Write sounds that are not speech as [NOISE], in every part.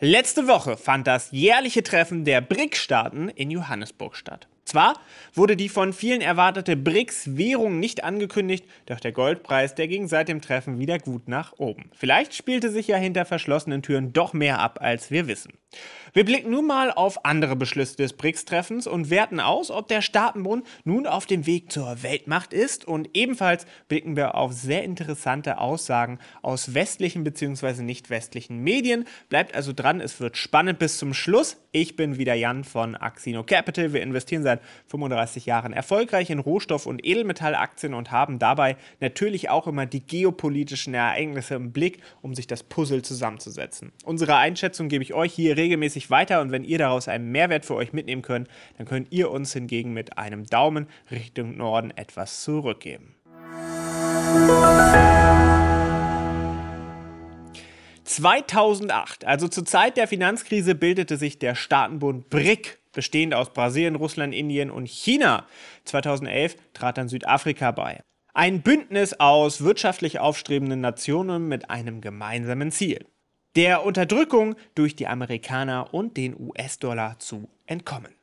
Letzte Woche fand das jährliche Treffen der brics staaten in Johannesburg statt. Zwar wurde die von vielen erwartete BRICS-Währung nicht angekündigt, doch der Goldpreis, der ging seit dem Treffen wieder gut nach oben. Vielleicht spielte sich ja hinter verschlossenen Türen doch mehr ab, als wir wissen. Wir blicken nun mal auf andere Beschlüsse des BRICS-Treffens und werten aus, ob der Staatenbund nun auf dem Weg zur Weltmacht ist. Und ebenfalls blicken wir auf sehr interessante Aussagen aus westlichen bzw. nicht westlichen Medien. Bleibt also dran, es wird spannend bis zum Schluss. Ich bin wieder Jan von Axino Capital. Wir investieren seit 35 Jahren erfolgreich in Rohstoff- und Edelmetallaktien und haben dabei natürlich auch immer die geopolitischen Ereignisse im Blick, um sich das Puzzle zusammenzusetzen. Unsere Einschätzung gebe ich euch hier regelmäßig weiter und wenn ihr daraus einen Mehrwert für euch mitnehmen könnt, dann könnt ihr uns hingegen mit einem Daumen Richtung Norden etwas zurückgeben. Musik 2008, also zur Zeit der Finanzkrise, bildete sich der Staatenbund BRIC, bestehend aus Brasilien, Russland, Indien und China. 2011 trat dann Südafrika bei. Ein Bündnis aus wirtschaftlich aufstrebenden Nationen mit einem gemeinsamen Ziel der Unterdrückung durch die Amerikaner und den US-Dollar zu entkommen.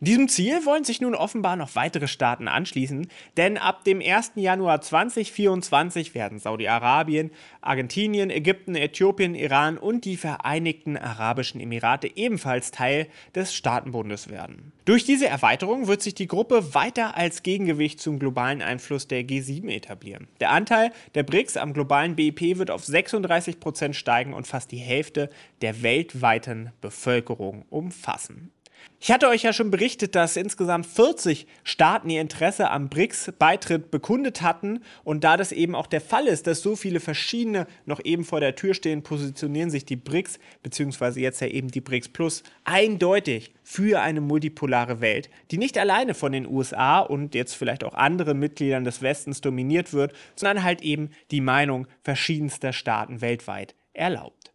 Diesem Ziel wollen sich nun offenbar noch weitere Staaten anschließen, denn ab dem 1. Januar 2024 werden Saudi-Arabien, Argentinien, Ägypten, Äthiopien, Iran und die Vereinigten Arabischen Emirate ebenfalls Teil des Staatenbundes werden. Durch diese Erweiterung wird sich die Gruppe weiter als Gegengewicht zum globalen Einfluss der G7 etablieren. Der Anteil der BRICS am globalen BIP wird auf 36 Prozent steigen und fast die Hälfte der weltweiten Bevölkerung umfassen. Ich hatte euch ja schon berichtet, dass insgesamt 40 Staaten ihr Interesse am BRICS-Beitritt bekundet hatten. Und da das eben auch der Fall ist, dass so viele verschiedene noch eben vor der Tür stehen, positionieren sich die BRICS, beziehungsweise jetzt ja eben die BRICS Plus, eindeutig für eine multipolare Welt, die nicht alleine von den USA und jetzt vielleicht auch anderen Mitgliedern des Westens dominiert wird, sondern halt eben die Meinung verschiedenster Staaten weltweit erlaubt.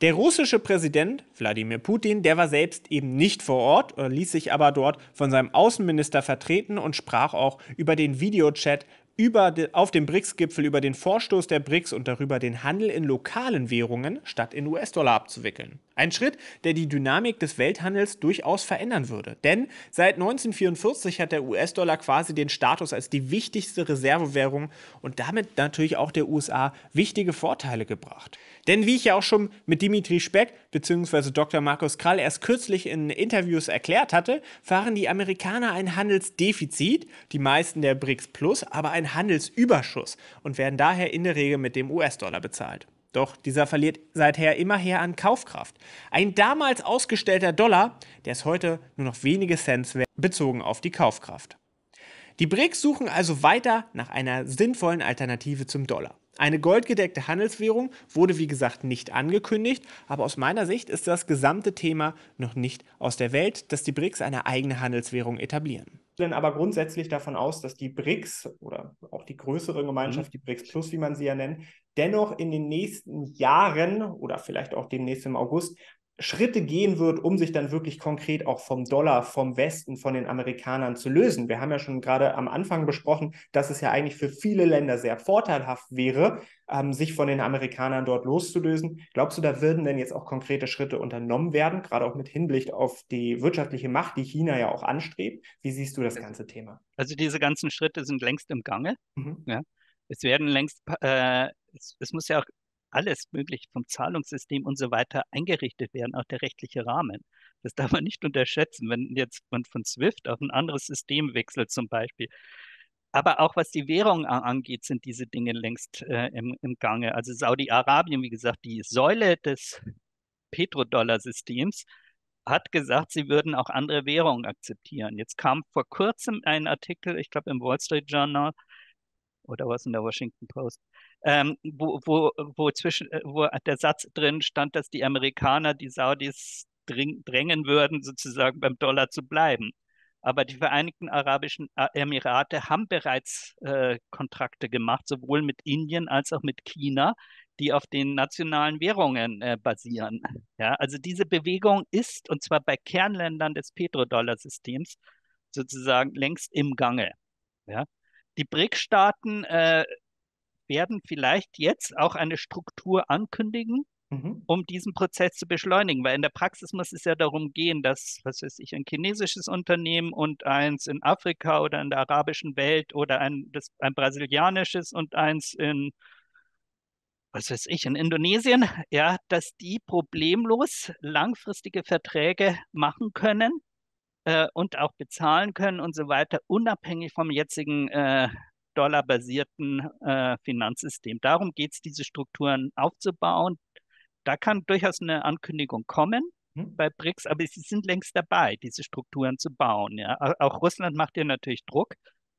Der russische Präsident Wladimir Putin, der war selbst eben nicht vor Ort, äh, ließ sich aber dort von seinem Außenminister vertreten und sprach auch über den Videochat über de, auf dem BRICS-Gipfel über den Vorstoß der BRICS und darüber den Handel in lokalen Währungen statt in US-Dollar abzuwickeln. Ein Schritt, der die Dynamik des Welthandels durchaus verändern würde. Denn seit 1944 hat der US-Dollar quasi den Status als die wichtigste Reservewährung und damit natürlich auch der USA wichtige Vorteile gebracht. Denn wie ich ja auch schon mit Dimitri Speck bzw. Dr. Markus Krall erst kürzlich in Interviews erklärt hatte, fahren die Amerikaner ein Handelsdefizit, die meisten der BRICS Plus aber ein Handelsüberschuss und werden daher in der Regel mit dem US-Dollar bezahlt. Doch dieser verliert seither immerher an Kaufkraft. Ein damals ausgestellter Dollar, der ist heute nur noch wenige Cents wert, bezogen auf die Kaufkraft. Die BRICS suchen also weiter nach einer sinnvollen Alternative zum Dollar. Eine goldgedeckte Handelswährung wurde, wie gesagt, nicht angekündigt, aber aus meiner Sicht ist das gesamte Thema noch nicht aus der Welt, dass die BRICS eine eigene Handelswährung etablieren. Denn aber grundsätzlich davon aus, dass die BRICS oder auch die größere Gemeinschaft, mhm. die BRICS Plus, wie man sie ja nennt, dennoch in den nächsten Jahren oder vielleicht auch demnächst im August Schritte gehen wird, um sich dann wirklich konkret auch vom Dollar, vom Westen, von den Amerikanern zu lösen. Wir haben ja schon gerade am Anfang besprochen, dass es ja eigentlich für viele Länder sehr vorteilhaft wäre, ähm, sich von den Amerikanern dort loszulösen. Glaubst du, da würden denn jetzt auch konkrete Schritte unternommen werden, gerade auch mit Hinblick auf die wirtschaftliche Macht, die China ja auch anstrebt? Wie siehst du das also ganze Thema? Also diese ganzen Schritte sind längst im Gange. Mhm. Ja. Es werden längst, äh, es, es muss ja auch alles möglich vom Zahlungssystem und so weiter eingerichtet werden, auch der rechtliche Rahmen. Das [LAUGHS] darf man nicht unterschätzen, wenn jetzt man von SWIFT auf ein anderes System wechselt zum Beispiel. Aber auch was die Währung angeht, sind diese Dinge längst äh, im, im Gange. Also Saudi-Arabien, wie gesagt, die Säule des Petrodollar-Systems hat gesagt, sie würden auch andere Währungen akzeptieren. Jetzt kam vor kurzem ein Artikel, ich glaube im Wall Street Journal oder was in der Washington Post, ähm, wo, wo, wo, zwischen, äh, wo der Satz drin stand, dass die Amerikaner die Saudis drängen würden, sozusagen beim Dollar zu bleiben. Aber die Vereinigten Arabischen Emirate haben bereits äh, Kontrakte gemacht, sowohl mit Indien als auch mit China, die auf den nationalen Währungen äh, basieren. Ja, also diese Bewegung ist, und zwar bei Kernländern des Petrodollar-Systems, sozusagen längst im Gange. Ja. Die BRIC-Staaten äh, werden vielleicht jetzt auch eine Struktur ankündigen, mhm. um diesen Prozess zu beschleunigen. Weil in der Praxis muss es ja darum gehen, dass, was weiß ich, ein chinesisches Unternehmen und eins in Afrika oder in der arabischen Welt oder ein, das, ein brasilianisches und eins in was weiß ich, in Indonesien, ja, dass die problemlos langfristige Verträge machen können, äh, und auch bezahlen können und so weiter, unabhängig vom jetzigen äh, dollarbasierten äh, Finanzsystem. Darum geht es, diese Strukturen aufzubauen. Da kann durchaus eine Ankündigung kommen hm. bei BRICS, aber sie sind längst dabei, diese Strukturen zu bauen. Ja. Auch Russland macht ihr natürlich Druck,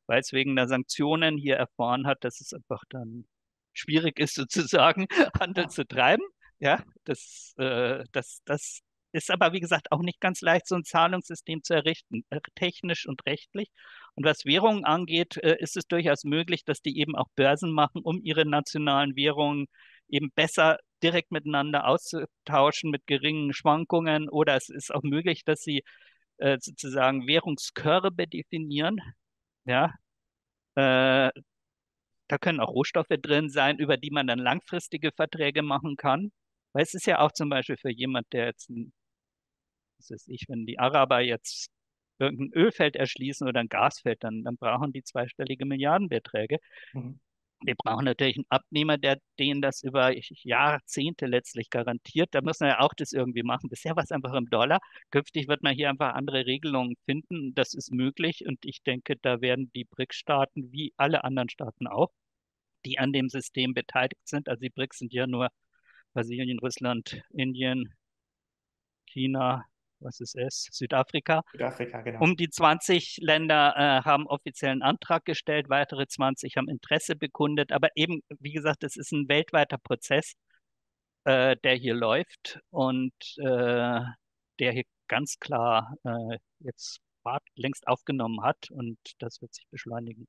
weil es wegen der Sanktionen hier erfahren hat, dass es einfach dann schwierig ist, [LAUGHS] sozusagen Handel zu treiben. Ja, das, äh, das, das ist aber, wie gesagt, auch nicht ganz leicht, so ein Zahlungssystem zu errichten, äh, technisch und rechtlich. Und was Währungen angeht, äh, ist es durchaus möglich, dass die eben auch Börsen machen, um ihre nationalen Währungen eben besser direkt miteinander auszutauschen mit geringen Schwankungen. Oder es ist auch möglich, dass sie äh, sozusagen Währungskörbe definieren. Ja. da können auch Rohstoffe drin sein, über die man dann langfristige Verträge machen kann. Weil es ist ja auch zum Beispiel für jemand, der jetzt ein was weiß ich, wenn die Araber jetzt irgendein Ölfeld erschließen oder ein Gasfeld, dann, dann brauchen die zweistellige Milliardenbeträge. Mhm. Die brauchen natürlich einen Abnehmer, der denen das über Jahrzehnte letztlich garantiert. Da müssen wir ja auch das irgendwie machen. Bisher war es einfach im Dollar. Künftig wird man hier einfach andere Regelungen finden. Das ist möglich. Und ich denke, da werden die BRICS-Staaten wie alle anderen Staaten auch, die an dem System beteiligt sind. Also die BRICS sind ja nur Brasilien, Russland, Indien, China, was es ist, Südafrika. Südafrika, genau. Um die 20 Länder äh, haben offiziellen Antrag gestellt, weitere 20 haben Interesse bekundet. Aber eben, wie gesagt, es ist ein weltweiter Prozess, äh, der hier läuft und äh, der hier ganz klar äh, jetzt längst aufgenommen hat und das wird sich beschleunigen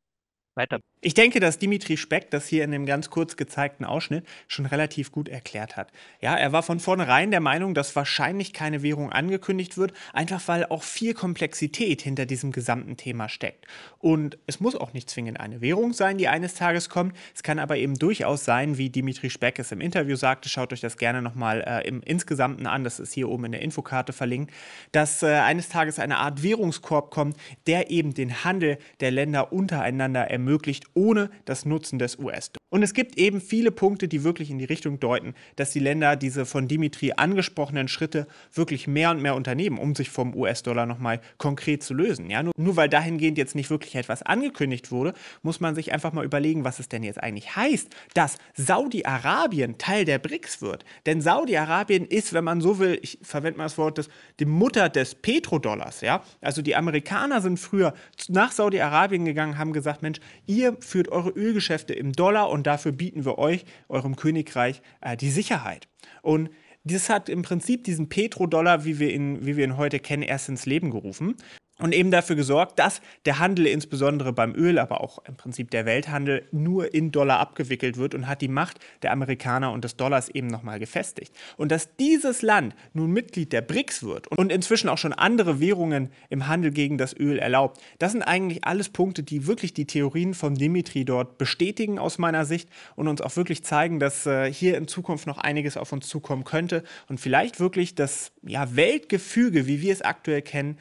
weiter. Ich denke, dass Dimitri Speck das hier in dem ganz kurz gezeigten Ausschnitt schon relativ gut erklärt hat. Ja, er war von vornherein der Meinung, dass wahrscheinlich keine Währung angekündigt wird, einfach weil auch viel Komplexität hinter diesem gesamten Thema steckt. Und es muss auch nicht zwingend eine Währung sein, die eines Tages kommt. Es kann aber eben durchaus sein, wie Dimitri Speck es im Interview sagte, schaut euch das gerne nochmal äh, im Insgesamten an, das ist hier oben in der Infokarte verlinkt, dass äh, eines Tages eine Art Währungskorb kommt, der eben den Handel der Länder untereinander ermöglicht ermöglicht, ohne das Nutzen des us -Dollars. Und es gibt eben viele Punkte, die wirklich in die Richtung deuten, dass die Länder diese von Dimitri angesprochenen Schritte wirklich mehr und mehr unternehmen, um sich vom US-Dollar nochmal konkret zu lösen. Ja, nur, nur weil dahingehend jetzt nicht wirklich etwas angekündigt wurde, muss man sich einfach mal überlegen, was es denn jetzt eigentlich heißt, dass Saudi-Arabien Teil der BRICS wird. Denn Saudi-Arabien ist, wenn man so will, ich verwende mal das Wort, das, die Mutter des Petrodollars. Ja? Also die Amerikaner sind früher nach Saudi-Arabien gegangen, haben gesagt, Mensch, Ihr führt eure Ölgeschäfte im Dollar und dafür bieten wir euch, eurem Königreich, äh, die Sicherheit. Und das hat im Prinzip diesen Petrodollar, wie wir ihn, wie wir ihn heute kennen, erst ins Leben gerufen und eben dafür gesorgt, dass der Handel insbesondere beim Öl, aber auch im Prinzip der Welthandel nur in Dollar abgewickelt wird und hat die Macht der Amerikaner und des Dollars eben nochmal gefestigt. Und dass dieses Land nun Mitglied der BRICS wird und inzwischen auch schon andere Währungen im Handel gegen das Öl erlaubt, das sind eigentlich alles Punkte, die wirklich die Theorien von Dimitri dort bestätigen aus meiner Sicht und uns auch wirklich zeigen, dass äh, hier in Zukunft noch einiges auf uns zukommen könnte und vielleicht wirklich das ja, Weltgefüge, wie wir es aktuell kennen,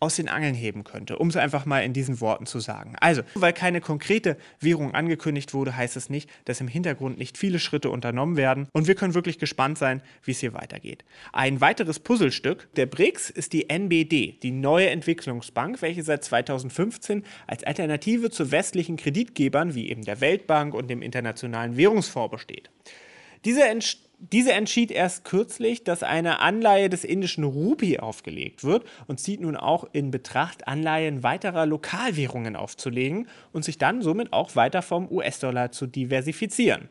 aus den Angeln heben könnte, um es einfach mal in diesen Worten zu sagen. Also, weil keine konkrete Währung angekündigt wurde, heißt es nicht, dass im Hintergrund nicht viele Schritte unternommen werden und wir können wirklich gespannt sein, wie es hier weitergeht. Ein weiteres Puzzlestück der BRICS ist die NBD, die neue Entwicklungsbank, welche seit 2015 als Alternative zu westlichen Kreditgebern wie eben der Weltbank und dem Internationalen Währungsfonds besteht. Diese Entsch diese entschied erst kürzlich, dass eine Anleihe des indischen Rupi aufgelegt wird und zieht nun auch in Betracht, Anleihen weiterer Lokalwährungen aufzulegen und sich dann somit auch weiter vom US-Dollar zu diversifizieren.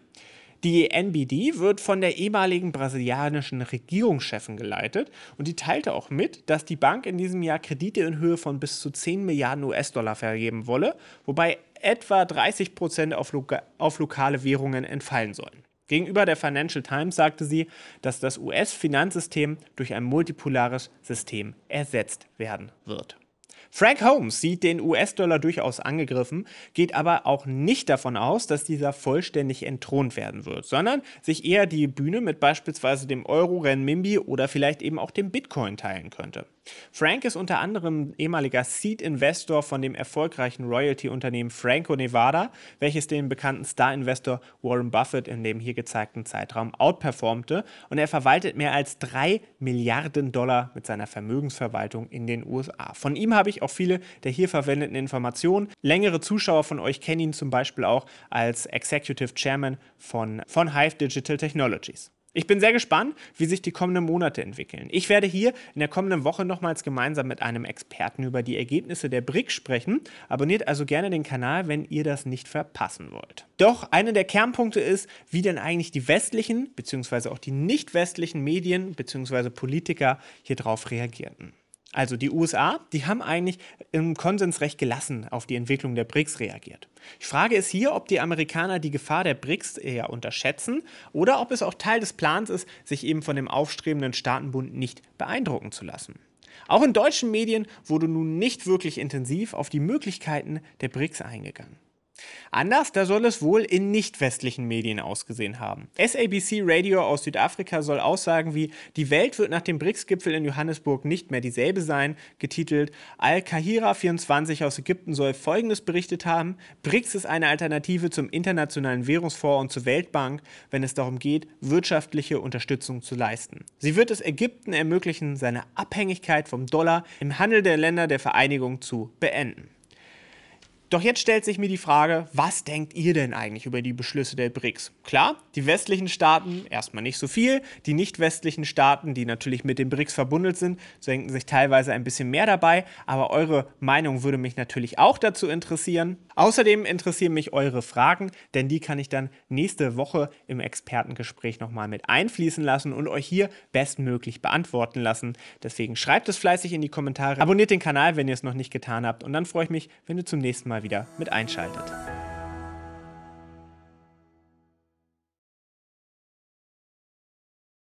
Die NBD wird von der ehemaligen brasilianischen Regierungschefin geleitet und die teilte auch mit, dass die Bank in diesem Jahr Kredite in Höhe von bis zu 10 Milliarden US-Dollar vergeben wolle, wobei etwa 30 Prozent auf, lo auf lokale Währungen entfallen sollen. Gegenüber der Financial Times sagte sie, dass das US-Finanzsystem durch ein multipolares System ersetzt werden wird. Frank Holmes sieht den US-Dollar durchaus angegriffen, geht aber auch nicht davon aus, dass dieser vollständig entthront werden wird, sondern sich eher die Bühne mit beispielsweise dem Euro, Renminbi oder vielleicht eben auch dem Bitcoin teilen könnte. Frank ist unter anderem ehemaliger Seed-Investor von dem erfolgreichen Royalty-Unternehmen Franco-Nevada, welches den bekannten Star-Investor Warren Buffett in dem hier gezeigten Zeitraum outperformte. Und er verwaltet mehr als 3 Milliarden Dollar mit seiner Vermögensverwaltung in den USA. Von ihm habe ich auch viele der hier verwendeten Informationen. Längere Zuschauer von euch kennen ihn zum Beispiel auch als Executive Chairman von, von Hive Digital Technologies. Ich bin sehr gespannt, wie sich die kommenden Monate entwickeln. Ich werde hier in der kommenden Woche nochmals gemeinsam mit einem Experten über die Ergebnisse der BRIC sprechen. Abonniert also gerne den Kanal, wenn ihr das nicht verpassen wollt. Doch einer der Kernpunkte ist, wie denn eigentlich die westlichen bzw. auch die nicht westlichen Medien bzw. Politiker hier drauf reagierten also die USA, die haben eigentlich im Konsens recht gelassen auf die Entwicklung der BRICS reagiert. Ich frage es hier, ob die Amerikaner die Gefahr der BRICS eher unterschätzen oder ob es auch Teil des Plans ist, sich eben von dem aufstrebenden Staatenbund nicht beeindrucken zu lassen. Auch in deutschen Medien wurde nun nicht wirklich intensiv auf die Möglichkeiten der BRICS eingegangen. Anders, da soll es wohl in nicht westlichen Medien ausgesehen haben. SABC Radio aus Südafrika soll Aussagen wie Die Welt wird nach dem BRICS-Gipfel in Johannesburg nicht mehr dieselbe sein, getitelt Al-Kahira 24 aus Ägypten soll Folgendes berichtet haben. BRICS ist eine Alternative zum Internationalen Währungsfonds und zur Weltbank, wenn es darum geht, wirtschaftliche Unterstützung zu leisten. Sie wird es Ägypten ermöglichen, seine Abhängigkeit vom Dollar im Handel der Länder der Vereinigung zu beenden. Doch jetzt stellt sich mir die Frage, was denkt ihr denn eigentlich über die Beschlüsse der BRICS? Klar, die westlichen Staaten erstmal nicht so viel, die nicht westlichen Staaten, die natürlich mit den BRICS verbundelt sind, senken sich teilweise ein bisschen mehr dabei, aber eure Meinung würde mich natürlich auch dazu interessieren. Außerdem interessieren mich eure Fragen, denn die kann ich dann nächste Woche im Expertengespräch nochmal mit einfließen lassen und euch hier bestmöglich beantworten lassen. Deswegen schreibt es fleißig in die Kommentare, abonniert den Kanal, wenn ihr es noch nicht getan habt und dann freue ich mich, wenn du zum nächsten Mal mal wieder mit einschaltet.